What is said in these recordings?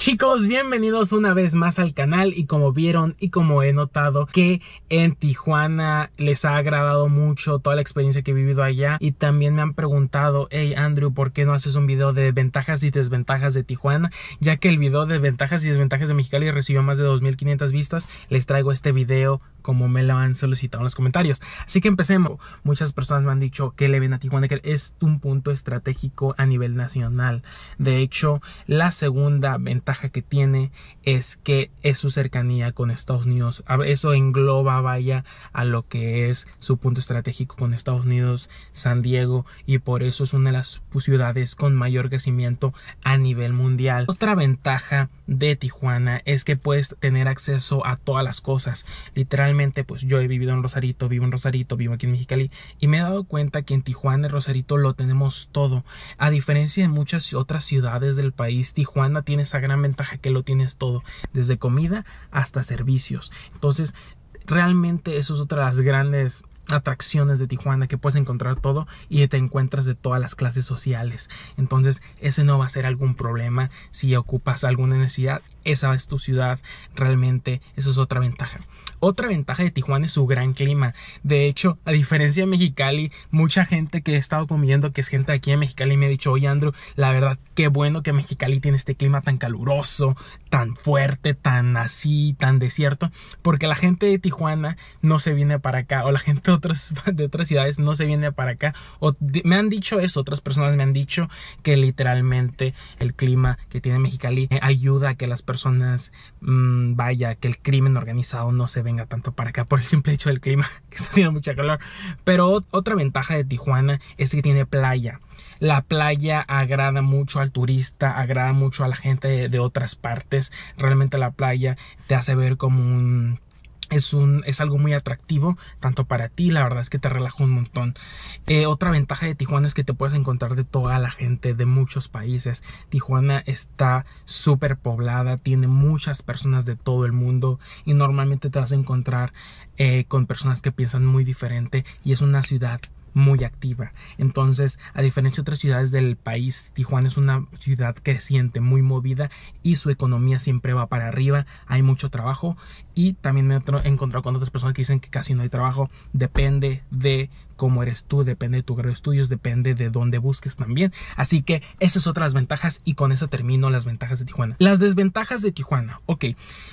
Chicos, bienvenidos una vez más al canal y como vieron y como he notado que en Tijuana les ha agradado mucho toda la experiencia que he vivido allá y también me han preguntado, hey Andrew, ¿por qué no haces un video de ventajas y desventajas de Tijuana? Ya que el video de ventajas y desventajas de Mexicali recibió más de 2.500 vistas, les traigo este video como me lo han solicitado en los comentarios. Así que empecemos. Muchas personas me han dicho que le ven a Tijuana, que es un punto estratégico a nivel nacional. De hecho, la segunda ventaja que tiene es que es su cercanía con Estados Unidos. Eso engloba, vaya, a lo que es su punto estratégico con Estados Unidos, San Diego, y por eso es una de las ciudades con mayor crecimiento a nivel mundial. Otra ventaja de Tijuana es que puedes tener acceso a todas las cosas. Literalmente, pues yo he vivido en Rosarito, vivo en Rosarito, vivo aquí en Mexicali, y me he dado cuenta que en Tijuana y Rosarito lo tenemos todo. A diferencia de muchas otras ciudades del país, Tijuana tiene esa gran ventaja que lo tienes todo, desde comida hasta servicios. Entonces, realmente eso es otra de las grandes atracciones de Tijuana que puedes encontrar todo y te encuentras de todas las clases sociales entonces ese no va a ser algún problema si ocupas alguna necesidad esa es tu ciudad, realmente eso es otra ventaja. Otra ventaja de Tijuana es su gran clima. De hecho, a diferencia de Mexicali, mucha gente que he estado comiendo, que es gente aquí en Mexicali, me ha dicho, oye Andrew, la verdad, qué bueno que Mexicali tiene este clima tan caluroso, tan fuerte, tan así, tan desierto, porque la gente de Tijuana no se viene para acá, o la gente de otras, de otras ciudades no se viene para acá. O me han dicho eso, otras personas me han dicho que literalmente el clima que tiene Mexicali eh, ayuda a que las personas personas, mm, vaya, que el crimen organizado no se venga tanto para acá por el simple hecho del clima, que está haciendo mucha calor. Pero otra ventaja de Tijuana es que tiene playa. La playa agrada mucho al turista, agrada mucho a la gente de, de otras partes. Realmente la playa te hace ver como un es, un, es algo muy atractivo, tanto para ti, la verdad es que te relaja un montón. Eh, otra ventaja de Tijuana es que te puedes encontrar de toda la gente de muchos países. Tijuana está súper poblada, tiene muchas personas de todo el mundo y normalmente te vas a encontrar eh, con personas que piensan muy diferente y es una ciudad muy activa. Entonces, a diferencia de otras ciudades del país, Tijuana es una ciudad creciente, muy movida y su economía siempre va para arriba, hay mucho trabajo y también me he encontrado con otras personas que dicen que casi no hay trabajo, depende de cómo eres tú, depende de tu grado de estudios, depende de dónde busques también. Así que esas son otras ventajas y con eso termino las ventajas de Tijuana. Las desventajas de Tijuana, ok.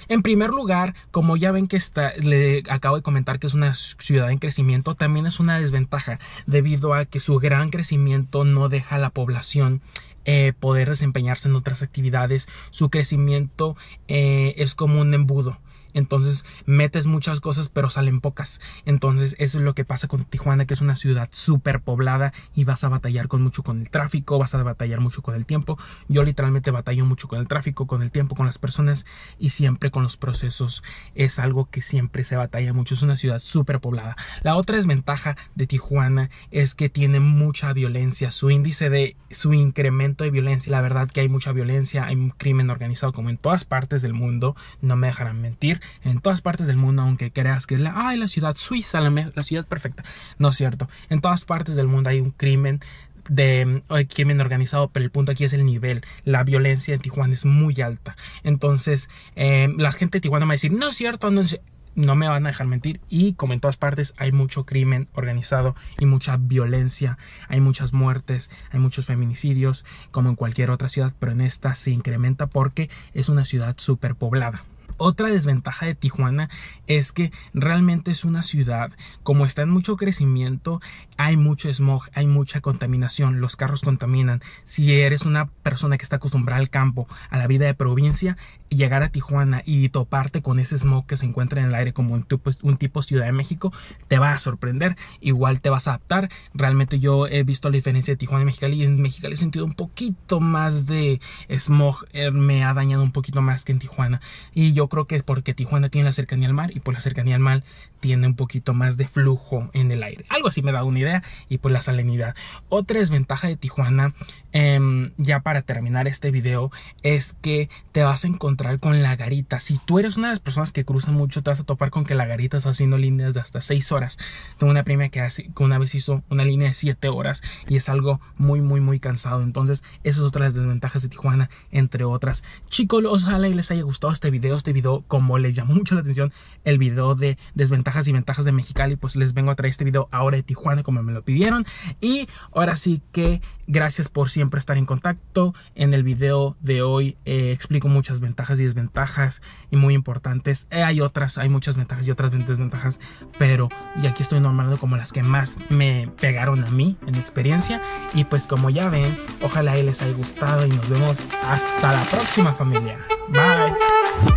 En primer lugar, como ya ven que está, le acabo de comentar que es una ciudad en crecimiento, también es una desventaja debido a que su gran crecimiento no deja a la población eh, poder desempeñarse en otras actividades. Su crecimiento eh, es como un embudo entonces metes muchas cosas pero salen pocas. Entonces eso es lo que pasa con Tijuana, que es una ciudad súper poblada y vas a batallar con mucho con el tráfico, vas a batallar mucho con el tiempo. Yo literalmente batallo mucho con el tráfico, con el tiempo, con las personas y siempre con los procesos. Es algo que siempre se batalla mucho. Es una ciudad súper poblada. La otra desventaja de Tijuana es que tiene mucha violencia. Su índice de su incremento de violencia, la verdad que hay mucha violencia, hay un crimen organizado como en todas partes del mundo, no me dejarán mentir en todas partes del mundo, aunque creas que es la, la ciudad suiza, la, ciudad perfecta. No es cierto. En todas partes del mundo hay un crimen de crimen organizado, pero el punto aquí es el nivel. La violencia en Tijuana es muy alta. Entonces, em, la gente de Tijuana me va a decir, no es cierto, no, me van a dejar mentir. Y como en todas partes, hay mucho crimen organizado y mucha violencia, hay muchas muertes, hay muchos feminicidios, como en cualquier otra ciudad, pero en esta se incrementa porque es una ciudad superpoblada. poblada. Otra desventaja de Tijuana es que realmente es una ciudad, como está en mucho crecimiento, hay mucho smog, hay mucha contaminación, los carros contaminan. Si eres una persona que está acostumbrada al campo, a la vida de provincia, llegar a Tijuana y toparte con ese smog que se encuentra en el aire como un tipo, un tipo Ciudad de México, te va a sorprender, igual te vas a adaptar. Realmente yo he visto la diferencia de Tijuana y Mexicali y en Mexicali he sentido un poquito más de smog, eh, me ha dañado un poquito más que en Tijuana. Y yo creo que es porque Tijuana tiene la cercanía al mar y por la cercanía al mar tiene un poquito más de flujo en el aire. Algo así me da una idea y pues la salinidad. Otra desventaja de Tijuana, em, ya para terminar este video, es que te vas a encontrar con la garita. Si tú eres una de las personas que cruza mucho, te vas a topar con que la garita está haciendo líneas de hasta 6 horas. Tengo una prima que, hace, una vez hizo una línea de 7 horas y es algo muy, muy, muy cansado. Entonces, esas de otras desventajas de Tijuana, entre otras. Chicos, ojalá y les haya gustado este video. Este video, como les llamó mucho la atención, el video de desventajas y ventajas de Mexicali, pues les vengo a traer este video ahora de Tijuana como me lo pidieron. Y ahora sí que gracias por siempre estar en contacto. En el video de hoy eh, explico muchas ventajas y desventajas y muy importantes. Eh, hay otras, hay muchas ventajas y otras desventajas, pero y aquí estoy nombrando como las que más me pegaron a mí en mi experiencia. Y pues como ya ven, ojalá les haya gustado y nos vemos hasta la próxima familia. Bye.